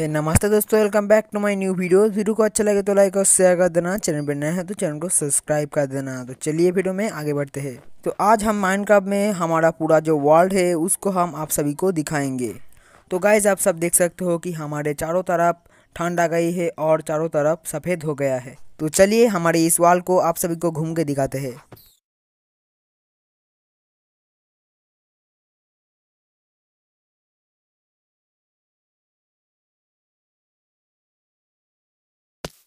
नमस्ते दोस्तों welcome back to my new video video को अच्छा लगे तो लाइक और शेयर कर देना चैनल पर नया है तो चैनल को सब्सक्राइब कर देना तो चलिए वीडियो में आगे बढ़ते हैं तो आज हम माइनक्राफ्ट में हमारा पूरा जो वर्ल्ड है उसको हम आप सभी को दिखाएंगे तो गाइज आप सब देख सकते हो कि हमारे चारों तरफ ठंड आ गई है और चारों तरफ सफ़ेद हो गया है तो चलिए हमारे इस वाल को आप सभी को घूम के दिखाते हैं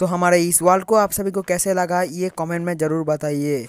तो हमारे इस वाल को आप सभी को कैसे लगा ये कमेंट में ज़रूर बताइए